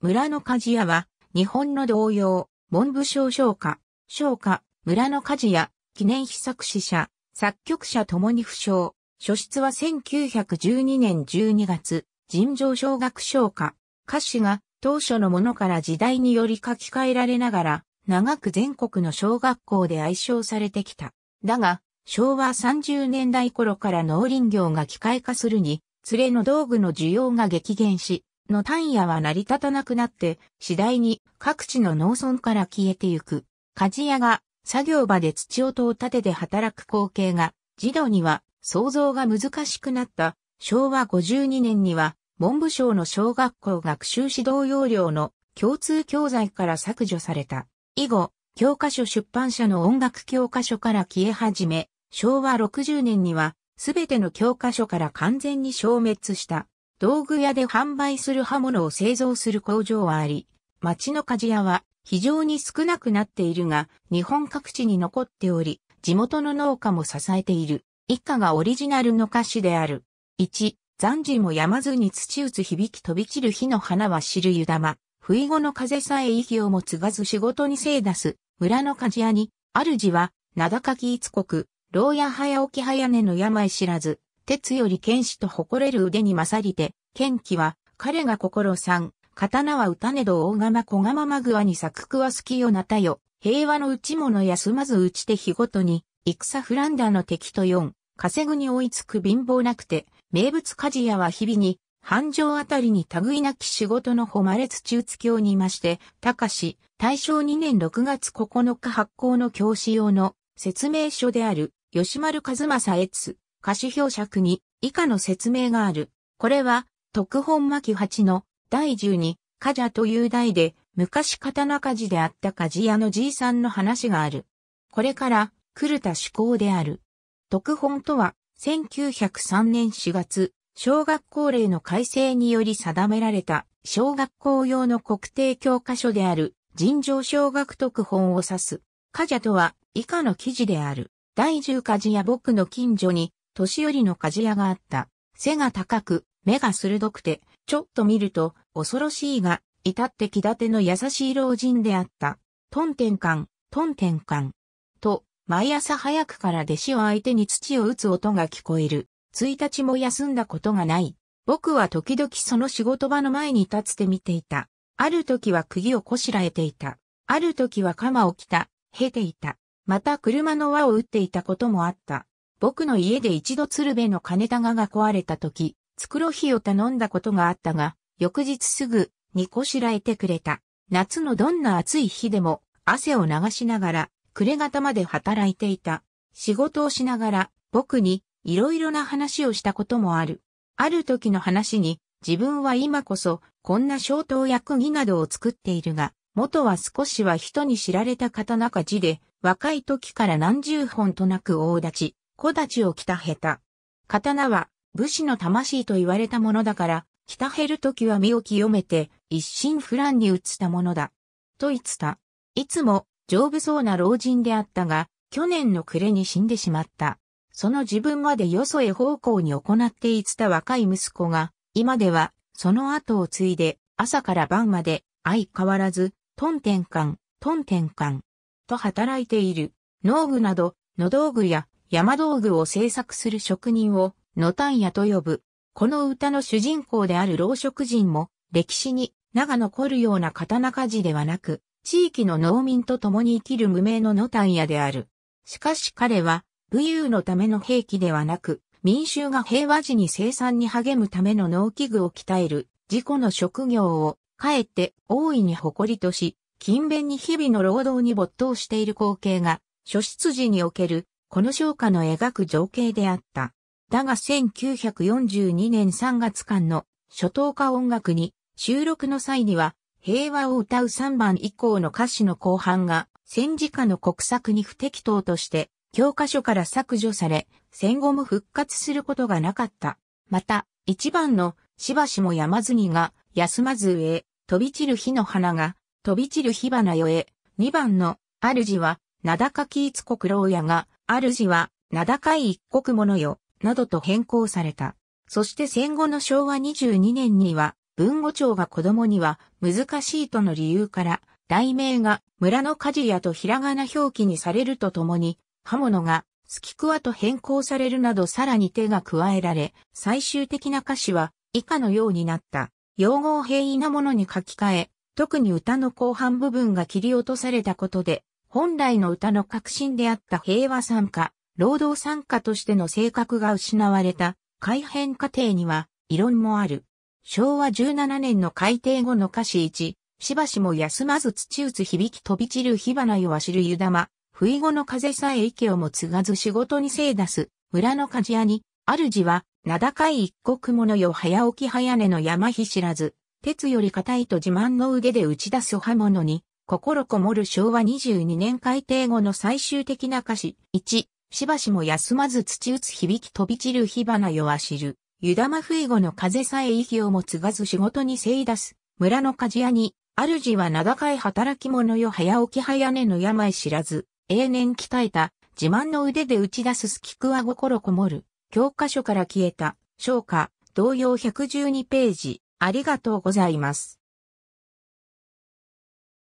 村の鍛冶屋は、日本の同様、文部省商家、商家、村の鍛冶屋、記念碑作詞者、作曲者ともに不詳。初出は1912年12月、尋常小学商家。歌詞が当初のものから時代により書き換えられながら、長く全国の小学校で愛称されてきた。だが、昭和30年代頃から農林業が機械化するに、連れの道具の需要が激減し、の単野は成り立たなくなって、次第に各地の農村から消えてゆく。鍛冶屋が作業場で土音を立てて働く光景が、児童には想像が難しくなった昭和52年には文部省の小学校学習指導要領の共通教材から削除された。以後、教科書出版社の音楽教科書から消え始め、昭和60年にはすべての教科書から完全に消滅した。道具屋で販売する刃物を製造する工場はあり、町の鍛冶屋は非常に少なくなっているが、日本各地に残っており、地元の農家も支えている。一家がオリジナルの歌詞である。1、残事も山ずに土打つ響き飛び散る火の花は知る湯玉。不意後の風さえ息をも継がず仕事にせい出す。村の鍛冶屋に、主は、名高き一国、牢屋早起き早寝の病知らず、鉄より剣士と誇れる腕に勝りて、剣気は、彼が心さん、刀は歌ねど大釜小釜まぐわに作くは好きよなたよ、平和の打ち物休まず打ちて日ごとに、戦フランダの敵と四、稼ぐに追いつく貧乏なくて、名物鍛冶屋は日々に、繁盛あたりに類なき仕事の誉れ土津教にいまして、高し、大正2年6月9日発行の教師用の説明書である、吉丸和正越、歌詞表尺に以下の説明がある。これは、特本巻8の第1二、カジャという題で、昔刀鍛冶であった鍛冶屋のじいさんの話がある。これから、来るた趣向である。特本とは、1903年4月、小学校令の改正により定められた、小学校用の国定教科書である、尋常小学特本を指す。カジャとは、以下の記事である。第10カジや僕の近所に、年寄りの鍛冶屋があった。背が高く、目が鋭くて、ちょっと見ると、恐ろしいが、至って気立ての優しい老人であった。トンテンカン、トンテンカン。と、毎朝早くから弟子を相手に土を打つ音が聞こえる。一日も休んだことがない。僕は時々その仕事場の前に立つて見ていた。ある時は釘をこしらえていた。ある時は鎌を着た、経ていた。また車の輪を打っていたこともあった。僕の家で一度鶴瓶の金高が壊れた時、袋火を頼んだことがあったが、翌日すぐ、にこしらえてくれた。夏のどんな暑い日でも、汗を流しながら、暮れ方まで働いていた。仕事をしながら、僕に、いろいろな話をしたこともある。ある時の話に、自分は今こそ、こんな消灯薬釘などを作っているが、元は少しは人に知られた刀鍛字で、若い時から何十本となく大立ち、小立ちを着た下手。刀は武士の魂と言われたものだから、着た減るときは身を清めて一心不乱に移ったものだ。と言てた。いつも丈夫そうな老人であったが、去年の暮れに死んでしまった。その自分までよそへ奉公に行っていつた若い息子が、今ではその後を継いで朝から晩まで相変わらず、トン転換、トン転換と働いている。農具など、野道具や山道具を制作する職人を、野丹屋と呼ぶ。この歌の主人公である老職人も、歴史に名が残るような刀鍛冶ではなく、地域の農民と共に生きる無名の野丹屋である。しかし彼は、武勇のための兵器ではなく、民衆が平和時に生産に励むための農機具を鍛える、自己の職業を、かえって大いに誇りとし、勤勉に日々の労働に没頭している光景が、諸出時におけるこの章下の描く情景であった。だが1942年3月間の初等歌音楽に収録の際には平和を歌う3番以降の歌詞の後半が戦時下の国策に不適当として教科書から削除され戦後も復活することがなかった。また1番のしばしも山積が休まず上飛び散る火の花が飛び散る火花よえ2番の主は名高きいつ国老屋が主は、名高い一国者よ、などと変更された。そして戦後の昭和22年には、文語庁が子供には難しいとの理由から、題名が村の鍛冶屋とひらがな表記にされるとともに、刃物がスキクワと変更されるなどさらに手が加えられ、最終的な歌詞は以下のようになった。用語を平易なものに書き換え、特に歌の後半部分が切り落とされたことで、本来の歌の革新であった平和参加、労働参加としての性格が失われた改変過程には異論もある。昭和17年の改定後の歌詞1、しばしも休まず土打つ響き飛び散る火花よは知る湯玉、不意後の風さえ息をも継がず仕事に精出す、村の鍛冶屋に、主は、名高い一国者よ早起き早寝の山日知らず、鉄より硬いと自慢の腕で打ち出す刃物に、心こもる昭和22年改定後の最終的な歌詞。1、しばしも休まず土打つ響き飛び散る火花よは知る。湯玉不囲後の風さえ息をも継がず仕事にせい出す。村の鍛冶屋に、主は名高い働き者よ早起き早寝の病知らず。永年鍛えた、自慢の腕で打ち出すスキクは心こもる。教科書から消えた、昇華、同様112ページ。ありがとうございます。